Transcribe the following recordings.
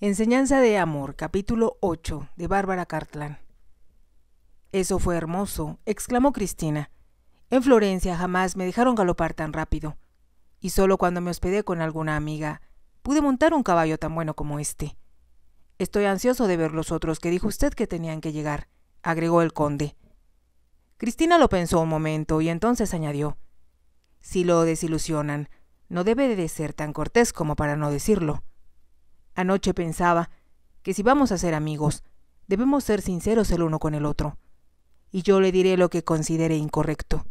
Enseñanza de Amor, capítulo 8, de Bárbara Cartland. Eso fue hermoso, exclamó Cristina. En Florencia jamás me dejaron galopar tan rápido, y solo cuando me hospedé con alguna amiga pude montar un caballo tan bueno como este. Estoy ansioso de ver los otros que dijo usted que tenían que llegar, agregó el conde. Cristina lo pensó un momento y entonces añadió Si lo desilusionan, no debe de ser tan cortés como para no decirlo. Anoche pensaba que si vamos a ser amigos, debemos ser sinceros el uno con el otro. Y yo le diré lo que considere incorrecto.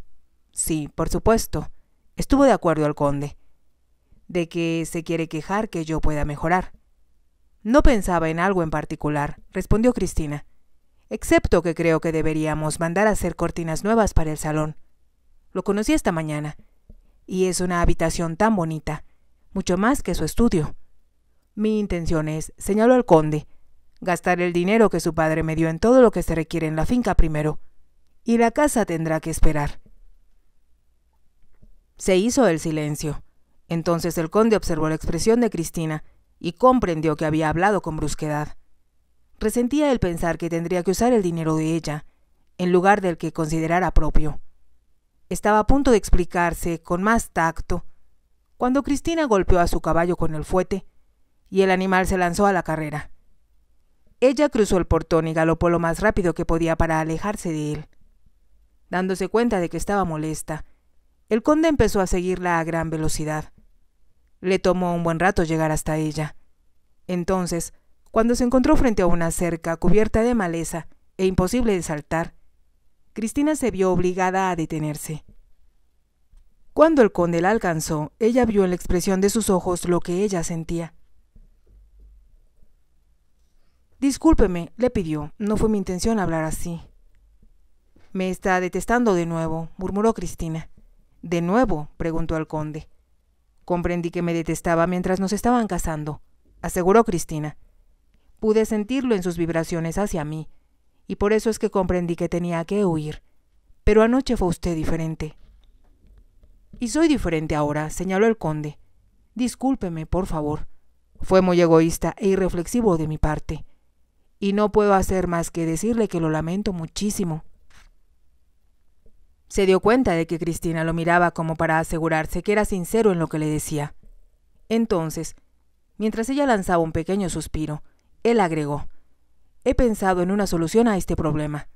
Sí, por supuesto. Estuvo de acuerdo el conde. De que se quiere quejar que yo pueda mejorar. No pensaba en algo en particular, respondió Cristina, excepto que creo que deberíamos mandar a hacer cortinas nuevas para el salón. Lo conocí esta mañana, y es una habitación tan bonita, mucho más que su estudio. Mi intención es, señaló el conde, gastar el dinero que su padre me dio en todo lo que se requiere en la finca primero, y la casa tendrá que esperar. Se hizo el silencio. Entonces el conde observó la expresión de Cristina y comprendió que había hablado con brusquedad. Resentía el pensar que tendría que usar el dinero de ella, en lugar del que considerara propio. Estaba a punto de explicarse con más tacto, cuando Cristina golpeó a su caballo con el fuete y el animal se lanzó a la carrera. Ella cruzó el portón y galopó lo más rápido que podía para alejarse de él. Dándose cuenta de que estaba molesta, el conde empezó a seguirla a gran velocidad. Le tomó un buen rato llegar hasta ella. Entonces, cuando se encontró frente a una cerca cubierta de maleza e imposible de saltar, Cristina se vio obligada a detenerse. Cuando el conde la alcanzó, ella vio en la expresión de sus ojos lo que ella sentía. Discúlpeme, le pidió. No fue mi intención hablar así. Me está detestando de nuevo, murmuró Cristina. ¿De nuevo? preguntó el conde. Comprendí que me detestaba mientras nos estaban casando, aseguró Cristina. Pude sentirlo en sus vibraciones hacia mí, y por eso es que comprendí que tenía que huir. Pero anoche fue usted diferente. Y soy diferente ahora, señaló el conde. Discúlpeme, por favor. Fue muy egoísta e irreflexivo de mi parte y no puedo hacer más que decirle que lo lamento muchísimo. Se dio cuenta de que Cristina lo miraba como para asegurarse que era sincero en lo que le decía. Entonces, mientras ella lanzaba un pequeño suspiro, él agregó, He pensado en una solución a este problema.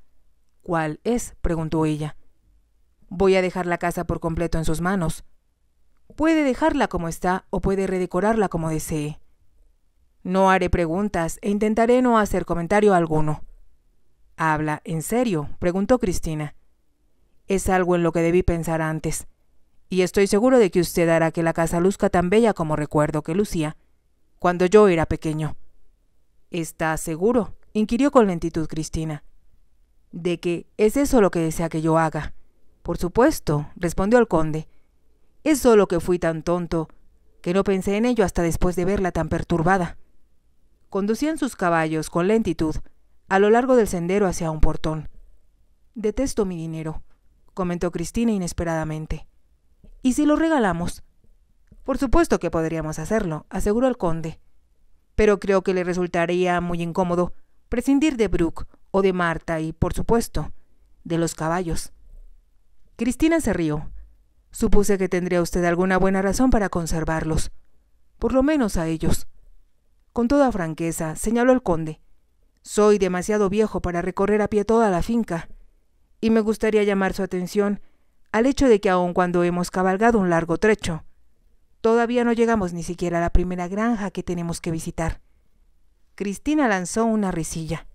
¿Cuál es? preguntó ella. Voy a dejar la casa por completo en sus manos. Puede dejarla como está o puede redecorarla como desee. No haré preguntas e intentaré no hacer comentario alguno. Habla, ¿en serio? preguntó Cristina. Es algo en lo que debí pensar antes. Y estoy seguro de que usted hará que la casa luzca tan bella como recuerdo que lucía cuando yo era pequeño. ¿Está seguro? inquirió con lentitud Cristina. ¿De que es eso lo que desea que yo haga? Por supuesto, respondió el conde. Es solo que fui tan tonto que no pensé en ello hasta después de verla tan perturbada. Conducían sus caballos con lentitud a lo largo del sendero hacia un portón. Detesto mi dinero, comentó Cristina inesperadamente. ¿Y si lo regalamos? Por supuesto que podríamos hacerlo, aseguró el conde. Pero creo que le resultaría muy incómodo prescindir de Brooke o de Marta y, por supuesto, de los caballos. Cristina se rió. Supuse que tendría usted alguna buena razón para conservarlos, por lo menos a ellos. Con toda franqueza, señaló el conde. Soy demasiado viejo para recorrer a pie toda la finca, y me gustaría llamar su atención al hecho de que aun cuando hemos cabalgado un largo trecho, todavía no llegamos ni siquiera a la primera granja que tenemos que visitar. Cristina lanzó una risilla.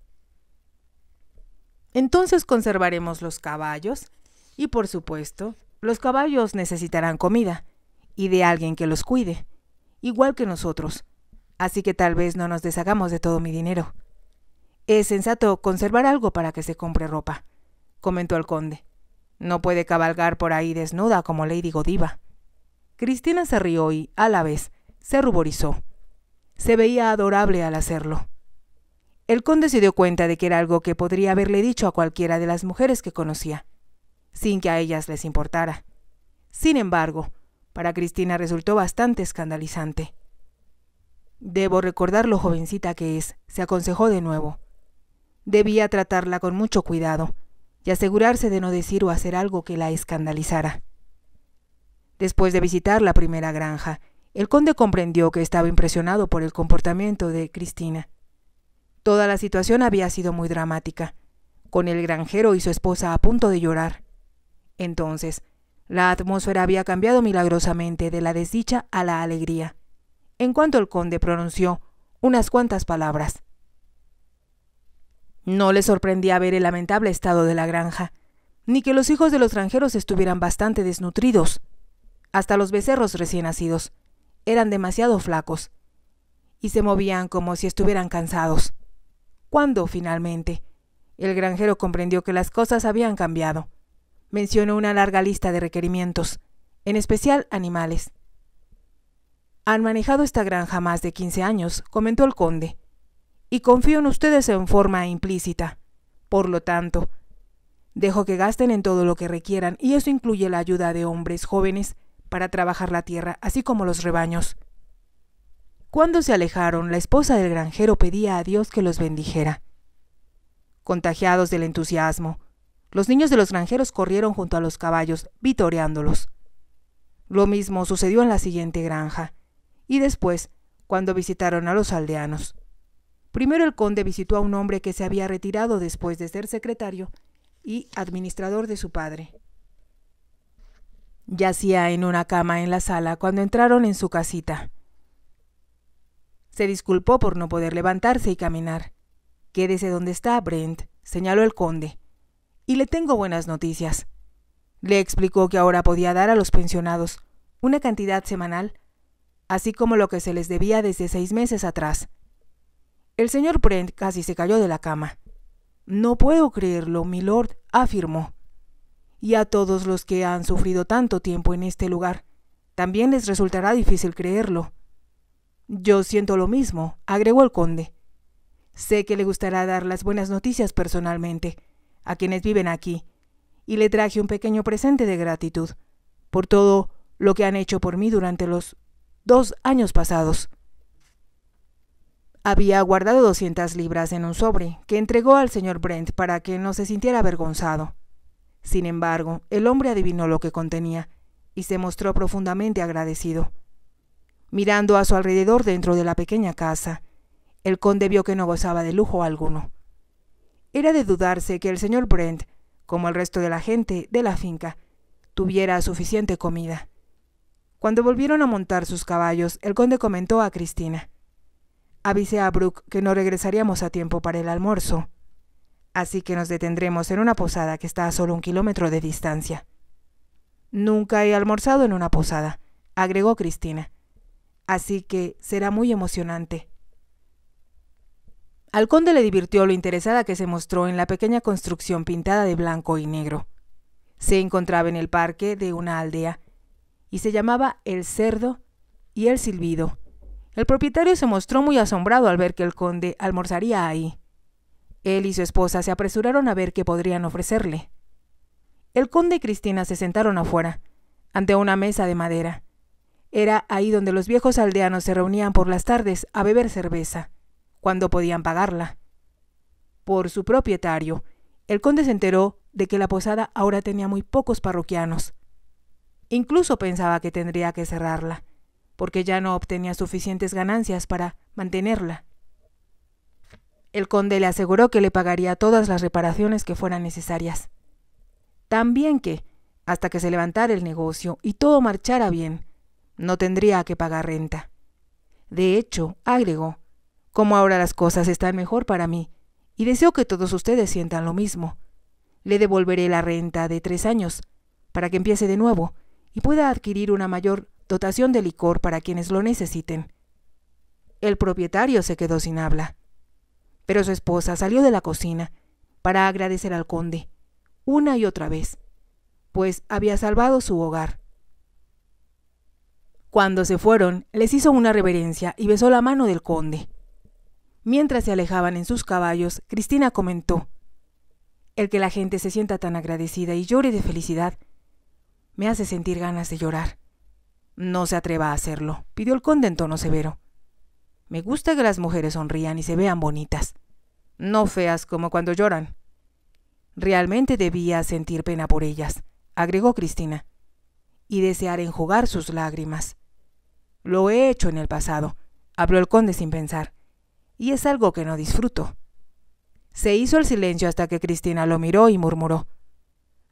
Entonces conservaremos los caballos y, por supuesto, los caballos necesitarán comida y de alguien que los cuide, igual que nosotros, así que tal vez no nos deshagamos de todo mi dinero. Es sensato conservar algo para que se compre ropa, comentó el conde. No puede cabalgar por ahí desnuda como Lady Godiva. Cristina se rió y, a la vez, se ruborizó. Se veía adorable al hacerlo. El conde se dio cuenta de que era algo que podría haberle dicho a cualquiera de las mujeres que conocía, sin que a ellas les importara. Sin embargo, para Cristina resultó bastante escandalizante. Debo recordar lo jovencita que es, se aconsejó de nuevo. Debía tratarla con mucho cuidado y asegurarse de no decir o hacer algo que la escandalizara. Después de visitar la primera granja, el conde comprendió que estaba impresionado por el comportamiento de Cristina. Toda la situación había sido muy dramática, con el granjero y su esposa a punto de llorar. Entonces, la atmósfera había cambiado milagrosamente de la desdicha a la alegría en cuanto el conde pronunció unas cuantas palabras. No le sorprendía ver el lamentable estado de la granja, ni que los hijos de los granjeros estuvieran bastante desnutridos. Hasta los becerros recién nacidos eran demasiado flacos y se movían como si estuvieran cansados. Cuando, finalmente, el granjero comprendió que las cosas habían cambiado, mencionó una larga lista de requerimientos, en especial animales. Han manejado esta granja más de quince años, comentó el conde, y confío en ustedes en forma implícita. Por lo tanto, dejo que gasten en todo lo que requieran, y eso incluye la ayuda de hombres jóvenes para trabajar la tierra, así como los rebaños. Cuando se alejaron, la esposa del granjero pedía a Dios que los bendijera. Contagiados del entusiasmo, los niños de los granjeros corrieron junto a los caballos, vitoreándolos. Lo mismo sucedió en la siguiente granja y después cuando visitaron a los aldeanos. Primero el conde visitó a un hombre que se había retirado después de ser secretario y administrador de su padre. Yacía en una cama en la sala cuando entraron en su casita. Se disculpó por no poder levantarse y caminar. Quédese donde está, Brent, señaló el conde. Y le tengo buenas noticias. Le explicó que ahora podía dar a los pensionados una cantidad semanal así como lo que se les debía desde seis meses atrás. El señor Prent casi se cayó de la cama. No puedo creerlo, milord, afirmó. Y a todos los que han sufrido tanto tiempo en este lugar, también les resultará difícil creerlo. Yo siento lo mismo, agregó el conde. Sé que le gustará dar las buenas noticias personalmente, a quienes viven aquí, y le traje un pequeño presente de gratitud, por todo lo que han hecho por mí durante los dos años pasados. Había guardado 200 libras en un sobre que entregó al señor Brent para que no se sintiera avergonzado. Sin embargo, el hombre adivinó lo que contenía y se mostró profundamente agradecido. Mirando a su alrededor dentro de la pequeña casa, el conde vio que no gozaba de lujo alguno. Era de dudarse que el señor Brent, como el resto de la gente de la finca, tuviera suficiente comida. Cuando volvieron a montar sus caballos, el conde comentó a Cristina. Avise a Brooke que no regresaríamos a tiempo para el almuerzo, así que nos detendremos en una posada que está a solo un kilómetro de distancia. Nunca he almorzado en una posada, agregó Cristina, así que será muy emocionante. Al conde le divirtió lo interesada que se mostró en la pequeña construcción pintada de blanco y negro. Se encontraba en el parque de una aldea y se llamaba El Cerdo y El Silbido. El propietario se mostró muy asombrado al ver que el conde almorzaría ahí. Él y su esposa se apresuraron a ver qué podrían ofrecerle. El conde y Cristina se sentaron afuera, ante una mesa de madera. Era ahí donde los viejos aldeanos se reunían por las tardes a beber cerveza, cuando podían pagarla. Por su propietario, el conde se enteró de que la posada ahora tenía muy pocos parroquianos. Incluso pensaba que tendría que cerrarla, porque ya no obtenía suficientes ganancias para mantenerla. El conde le aseguró que le pagaría todas las reparaciones que fueran necesarias. También que, hasta que se levantara el negocio y todo marchara bien, no tendría que pagar renta. De hecho, agregó, como ahora las cosas están mejor para mí, y deseo que todos ustedes sientan lo mismo. Le devolveré la renta de tres años, para que empiece de nuevo, y pueda adquirir una mayor dotación de licor para quienes lo necesiten. El propietario se quedó sin habla, pero su esposa salió de la cocina para agradecer al conde, una y otra vez, pues había salvado su hogar. Cuando se fueron, les hizo una reverencia y besó la mano del conde. Mientras se alejaban en sus caballos, Cristina comentó, El que la gente se sienta tan agradecida y llore de felicidad me hace sentir ganas de llorar. No se atreva a hacerlo, pidió el conde en tono severo. Me gusta que las mujeres sonrían y se vean bonitas. No feas como cuando lloran. Realmente debía sentir pena por ellas, agregó Cristina, y desear enjugar sus lágrimas. Lo he hecho en el pasado, habló el conde sin pensar, y es algo que no disfruto. Se hizo el silencio hasta que Cristina lo miró y murmuró.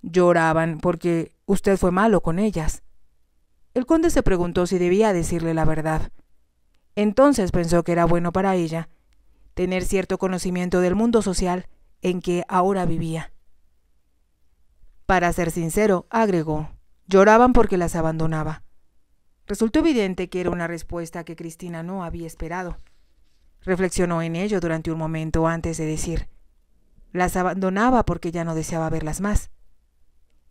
Lloraban porque Usted fue malo con ellas. El conde se preguntó si debía decirle la verdad. Entonces pensó que era bueno para ella tener cierto conocimiento del mundo social en que ahora vivía. Para ser sincero, agregó, lloraban porque las abandonaba. Resultó evidente que era una respuesta que Cristina no había esperado. Reflexionó en ello durante un momento antes de decir, las abandonaba porque ya no deseaba verlas más.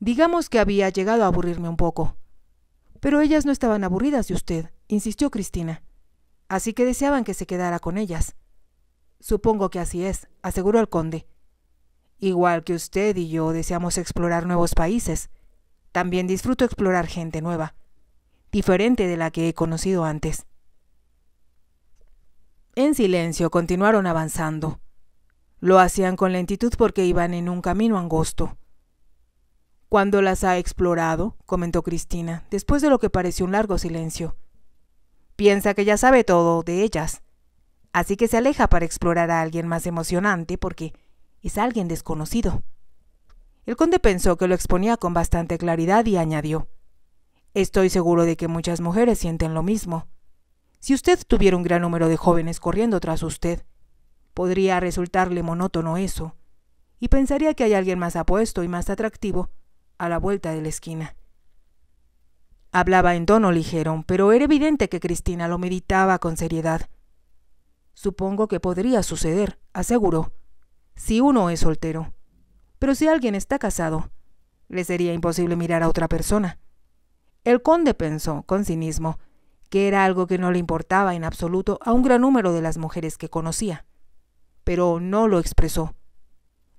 Digamos que había llegado a aburrirme un poco. Pero ellas no estaban aburridas de usted, insistió Cristina. Así que deseaban que se quedara con ellas. Supongo que así es, aseguró el conde. Igual que usted y yo deseamos explorar nuevos países, también disfruto explorar gente nueva, diferente de la que he conocido antes. En silencio continuaron avanzando. Lo hacían con lentitud porque iban en un camino angosto cuando las ha explorado, comentó Cristina, después de lo que pareció un largo silencio. Piensa que ya sabe todo de ellas. Así que se aleja para explorar a alguien más emocionante porque es alguien desconocido. El conde pensó que lo exponía con bastante claridad y añadió, Estoy seguro de que muchas mujeres sienten lo mismo. Si usted tuviera un gran número de jóvenes corriendo tras usted, podría resultarle monótono eso, y pensaría que hay alguien más apuesto y más atractivo a la vuelta de la esquina. Hablaba en tono ligero, pero era evidente que Cristina lo meditaba con seriedad. Supongo que podría suceder, aseguró, si uno es soltero. Pero si alguien está casado, le sería imposible mirar a otra persona. El conde pensó, con cinismo, que era algo que no le importaba en absoluto a un gran número de las mujeres que conocía. Pero no lo expresó.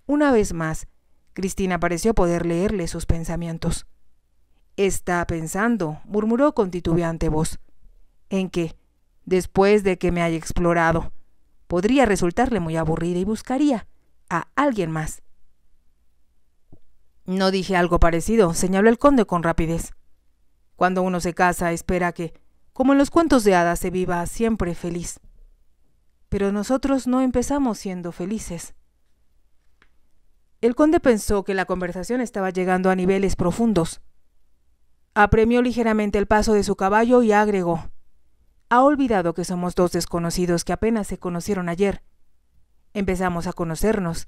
Una vez más, Cristina pareció poder leerle sus pensamientos. Está pensando, murmuró con titubeante voz, en que, después de que me haya explorado, podría resultarle muy aburrida y buscaría a alguien más. No dije algo parecido, señaló el conde con rapidez. Cuando uno se casa, espera que, como en los cuentos de hadas, se viva siempre feliz. Pero nosotros no empezamos siendo felices. El conde pensó que la conversación estaba llegando a niveles profundos. Apremió ligeramente el paso de su caballo y agregó Ha olvidado que somos dos desconocidos que apenas se conocieron ayer. Empezamos a conocernos,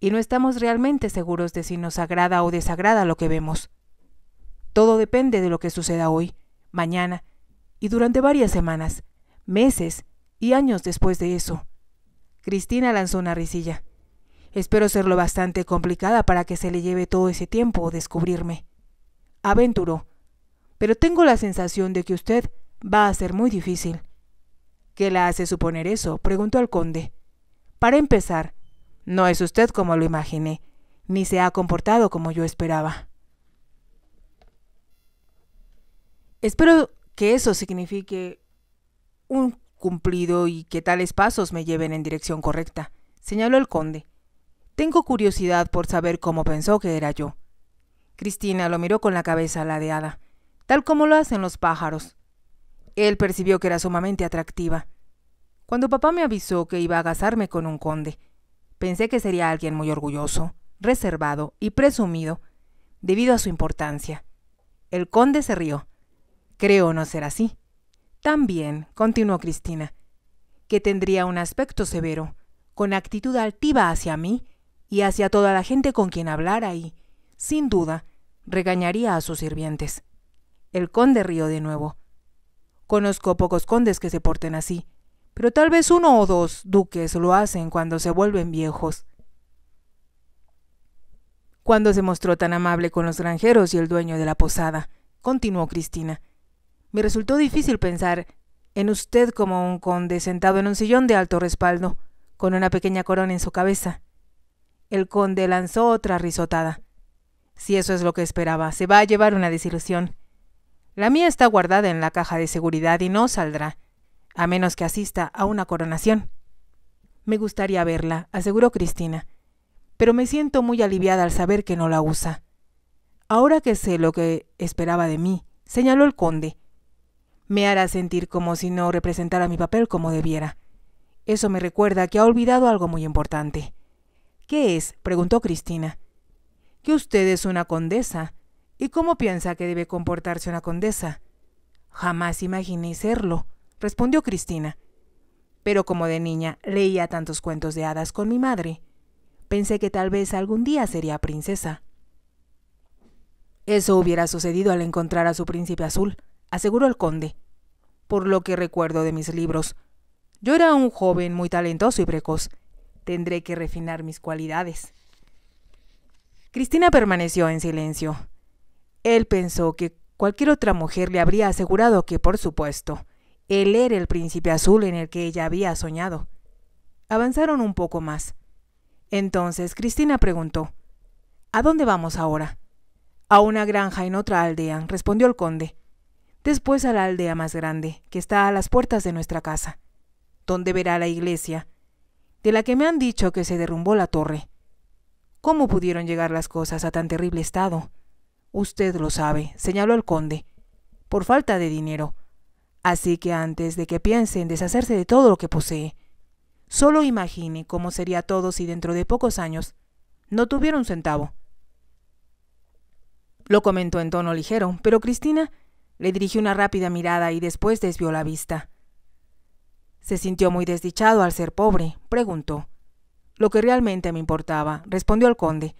y no estamos realmente seguros de si nos agrada o desagrada lo que vemos. Todo depende de lo que suceda hoy, mañana, y durante varias semanas, meses y años después de eso. Cristina lanzó una risilla. Espero serlo bastante complicada para que se le lleve todo ese tiempo descubrirme. Aventuró. Pero tengo la sensación de que usted va a ser muy difícil. ¿Qué la hace suponer eso? preguntó el conde. Para empezar, no es usted como lo imaginé, ni se ha comportado como yo esperaba. Espero que eso signifique un cumplido y que tales pasos me lleven en dirección correcta, señaló el conde. Tengo curiosidad por saber cómo pensó que era yo. Cristina lo miró con la cabeza ladeada, tal como lo hacen los pájaros. Él percibió que era sumamente atractiva. Cuando papá me avisó que iba a casarme con un conde, pensé que sería alguien muy orgulloso, reservado y presumido, debido a su importancia. El conde se rió. Creo no ser así. También, continuó Cristina, que tendría un aspecto severo, con actitud altiva hacia mí y hacia toda la gente con quien hablara y, sin duda, regañaría a sus sirvientes. El conde rió de nuevo. Conozco pocos condes que se porten así, pero tal vez uno o dos duques lo hacen cuando se vuelven viejos. Cuando se mostró tan amable con los granjeros y el dueño de la posada, continuó Cristina. Me resultó difícil pensar en usted como un conde sentado en un sillón de alto respaldo, con una pequeña corona en su cabeza. El conde lanzó otra risotada. Si eso es lo que esperaba, se va a llevar una desilusión. La mía está guardada en la caja de seguridad y no saldrá, a menos que asista a una coronación. Me gustaría verla, aseguró Cristina, pero me siento muy aliviada al saber que no la usa. Ahora que sé lo que esperaba de mí, señaló el conde, me hará sentir como si no representara mi papel como debiera. Eso me recuerda que ha olvidado algo muy importante. ¿Qué es? preguntó Cristina. Que usted es una condesa. ¿Y cómo piensa que debe comportarse una condesa? Jamás imaginé serlo, respondió Cristina. Pero como de niña leía tantos cuentos de hadas con mi madre, pensé que tal vez algún día sería princesa. Eso hubiera sucedido al encontrar a su príncipe azul, aseguró el conde. Por lo que recuerdo de mis libros, yo era un joven muy talentoso y precoz, Tendré que refinar mis cualidades. Cristina permaneció en silencio. Él pensó que cualquier otra mujer le habría asegurado que, por supuesto, él era el príncipe azul en el que ella había soñado. Avanzaron un poco más. Entonces Cristina preguntó, ¿A dónde vamos ahora? A una granja en otra aldea, respondió el conde. Después a la aldea más grande, que está a las puertas de nuestra casa, ¿Dónde verá la iglesia, de la que me han dicho que se derrumbó la torre. ¿Cómo pudieron llegar las cosas a tan terrible estado? Usted lo sabe, señaló el conde, por falta de dinero. Así que antes de que piense en deshacerse de todo lo que posee, solo imagine cómo sería todo si dentro de pocos años no tuviera un centavo. Lo comentó en tono ligero, pero Cristina le dirigió una rápida mirada y después desvió la vista. Se sintió muy desdichado al ser pobre, preguntó. Lo que realmente me importaba, respondió el conde,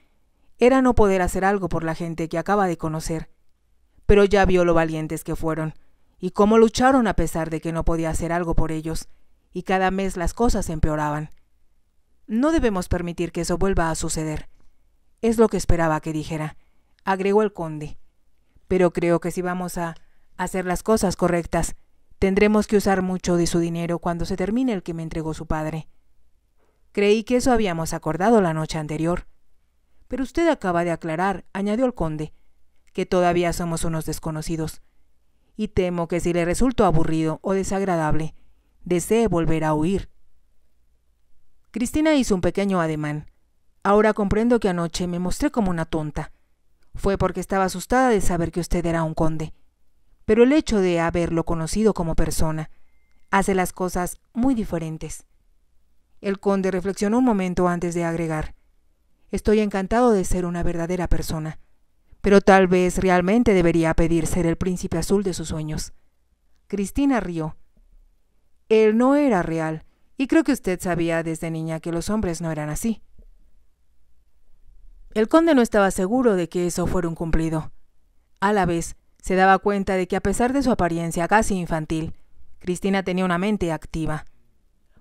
era no poder hacer algo por la gente que acaba de conocer. Pero ya vio lo valientes que fueron, y cómo lucharon a pesar de que no podía hacer algo por ellos, y cada mes las cosas empeoraban. No debemos permitir que eso vuelva a suceder. Es lo que esperaba que dijera, agregó el conde. Pero creo que si vamos a hacer las cosas correctas, Tendremos que usar mucho de su dinero cuando se termine el que me entregó su padre. Creí que eso habíamos acordado la noche anterior. Pero usted acaba de aclarar, añadió el conde, que todavía somos unos desconocidos. Y temo que si le resulto aburrido o desagradable, desee volver a huir. Cristina hizo un pequeño ademán. Ahora comprendo que anoche me mostré como una tonta. Fue porque estaba asustada de saber que usted era un conde pero el hecho de haberlo conocido como persona hace las cosas muy diferentes. El conde reflexionó un momento antes de agregar. Estoy encantado de ser una verdadera persona, pero tal vez realmente debería pedir ser el príncipe azul de sus sueños. Cristina rió. Él no era real, y creo que usted sabía desde niña que los hombres no eran así. El conde no estaba seguro de que eso fuera un cumplido. A la vez, se daba cuenta de que a pesar de su apariencia casi infantil, Cristina tenía una mente activa.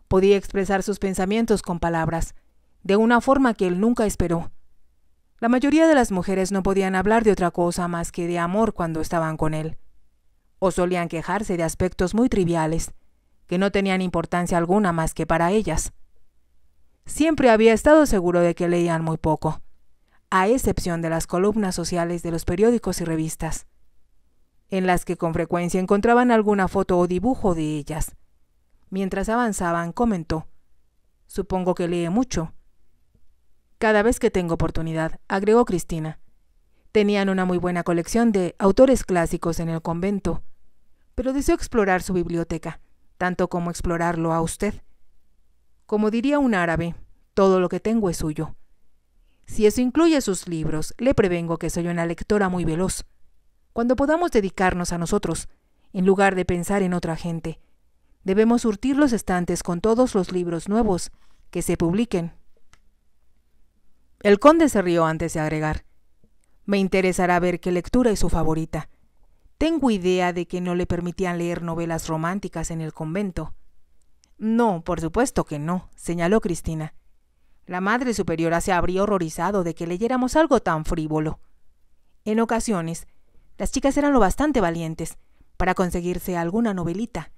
Podía expresar sus pensamientos con palabras, de una forma que él nunca esperó. La mayoría de las mujeres no podían hablar de otra cosa más que de amor cuando estaban con él, o solían quejarse de aspectos muy triviales, que no tenían importancia alguna más que para ellas. Siempre había estado seguro de que leían muy poco, a excepción de las columnas sociales de los periódicos y revistas en las que con frecuencia encontraban alguna foto o dibujo de ellas. Mientras avanzaban, comentó, Supongo que lee mucho. Cada vez que tengo oportunidad, agregó Cristina. Tenían una muy buena colección de autores clásicos en el convento, pero deseo explorar su biblioteca, tanto como explorarlo a usted. Como diría un árabe, todo lo que tengo es suyo. Si eso incluye sus libros, le prevengo que soy una lectora muy veloz cuando podamos dedicarnos a nosotros, en lugar de pensar en otra gente. Debemos surtir los estantes con todos los libros nuevos que se publiquen. El conde se rió antes de agregar. Me interesará ver qué lectura es su favorita. Tengo idea de que no le permitían leer novelas románticas en el convento. No, por supuesto que no, señaló Cristina. La Madre Superiora se habría horrorizado de que leyéramos algo tan frívolo. En ocasiones, las chicas eran lo bastante valientes para conseguirse alguna novelita.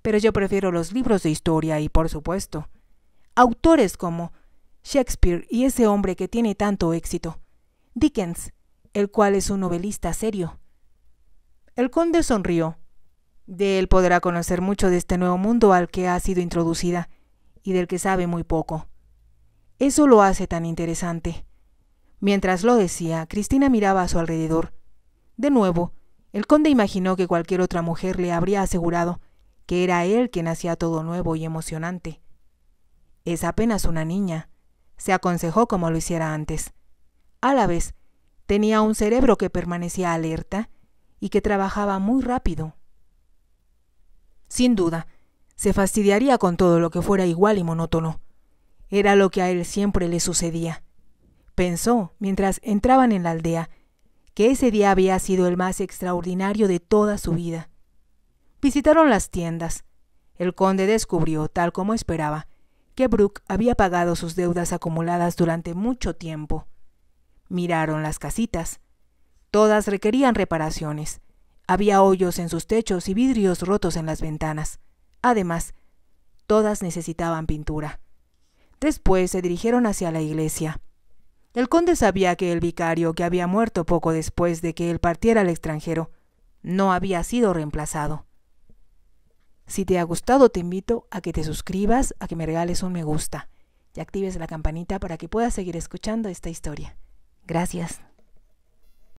Pero yo prefiero los libros de historia y, por supuesto, autores como Shakespeare y ese hombre que tiene tanto éxito, Dickens, el cual es un novelista serio. El conde sonrió. De él podrá conocer mucho de este nuevo mundo al que ha sido introducida y del que sabe muy poco. Eso lo hace tan interesante. Mientras lo decía, Cristina miraba a su alrededor, de nuevo, el conde imaginó que cualquier otra mujer le habría asegurado que era él quien hacía todo nuevo y emocionante. Es apenas una niña, se aconsejó como lo hiciera antes. A la vez, tenía un cerebro que permanecía alerta y que trabajaba muy rápido. Sin duda, se fastidiaría con todo lo que fuera igual y monótono. Era lo que a él siempre le sucedía. Pensó mientras entraban en la aldea que ese día había sido el más extraordinario de toda su vida. Visitaron las tiendas. El conde descubrió, tal como esperaba, que Brooke había pagado sus deudas acumuladas durante mucho tiempo. Miraron las casitas. Todas requerían reparaciones. Había hoyos en sus techos y vidrios rotos en las ventanas. Además, todas necesitaban pintura. Después se dirigieron hacia la iglesia. El conde sabía que el vicario, que había muerto poco después de que él partiera al extranjero, no había sido reemplazado. Si te ha gustado, te invito a que te suscribas, a que me regales un me gusta y actives la campanita para que puedas seguir escuchando esta historia. Gracias.